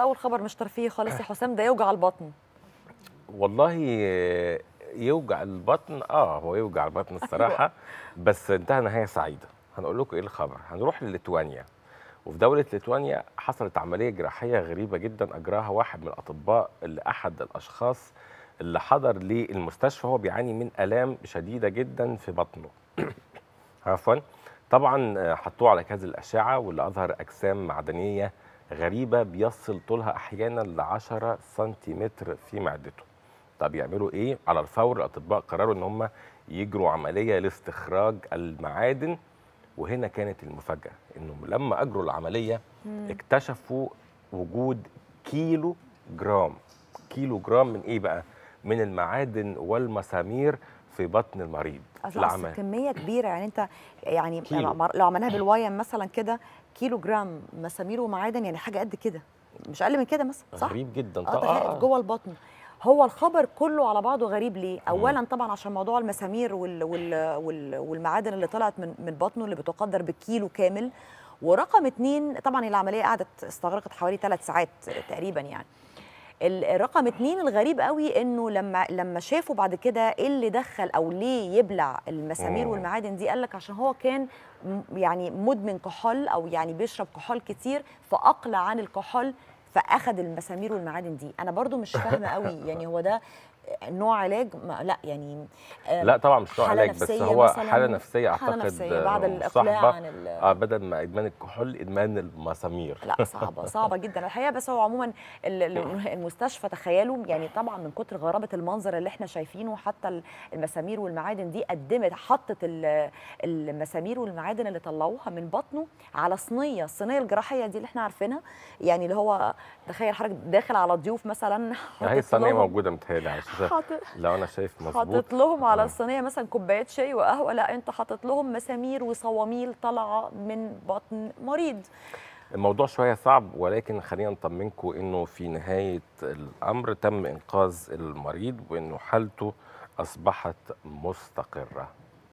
اول خبر مش ترفيهي خالص يا حسام ده يوجع البطن والله آه، يوجع البطن اه هو يوجع البطن أيوة. الصراحه بس انتهى نهايه سعيده هنقول لكم ايه الخبر هنروح لليتوانيا وفي دوله ليتوانيا حصلت عمليه جراحيه غريبه جدا اجراها واحد من الاطباء لاحد الاشخاص اللي حضر للمستشفى هو بيعاني من الام شديده جدا في بطنه عفوا طبعا آه، حطوه على جهاز الاشعه واللي اظهر اجسام معدنيه غريبه بيصل طولها احيانا ل 10 سنتيمتر في معدته طب يعملوا ايه على الفور الاطباء قرروا ان هم يجروا عمليه لاستخراج المعادن وهنا كانت المفاجاه انهم لما اجروا العمليه مم. اكتشفوا وجود كيلو جرام كيلو جرام من ايه بقى من المعادن والمسامير في بطن المريض اصلا كميه كبيره يعني انت يعني كيلو. لو عملناها بالوايم مثلا كده كيلو جرام مسامير ومعادن يعني حاجه قد كده مش اقل من كده مثلا صح غريب جدا اه, آه،, آه. جوه البطن هو الخبر كله على بعضه غريب ليه؟ اولا طبعا عشان موضوع المسامير وال وال وال والمعادن اللي طلعت من من بطنه اللي بتقدر بالكيلو كامل ورقم اتنين طبعا العمليه قعدت استغرقت حوالي ثلاث ساعات تقريبا يعني الرقم اتنين الغريب قوي انه لما لما شافوا بعد كده ايه اللي دخل او ليه يبلع المسامير والمعادن دي قال لك عشان هو كان يعني مدمن كحول او يعني بيشرب كحول كتير فاقلع عن الكحول فاخد المسامير والمعادن دي انا برضو مش فاهمه قوي يعني هو ده نوع علاج ما لا يعني آه، لا طبعا مش نوع علاج بس هو حاله نفسيه اعتقد حالة نفسية بعد الاقلاع عن اه بدل ما ادمان الكحول ادمان المسامير لا صعبه صعبه جدا الحقيقه بس هو عموما المستشفى تخيلوا يعني طبعا من كتر غرابه المنظر اللي احنا شايفينه حتى المسامير والمعادن دي قدمت حطت المسامير والمعادن اللي طلعوها من بطنه على صينيه الصينيه الجراحيه دي اللي احنا عارفينها يعني اللي هو تخيل حضرتك داخل على ضيوف مثلا هي الصينيه موجوده متهيألي لا انا شايف مظبوط حاطط لهم على آه. الصينيه مثلا كوبايات شاي وقهوه لا انت حاطط لهم مسامير وصواميل طالعه من بطن مريض الموضوع شويه صعب ولكن خلينا نطمنكم انه في نهايه الامر تم انقاذ المريض وانه حالته اصبحت مستقره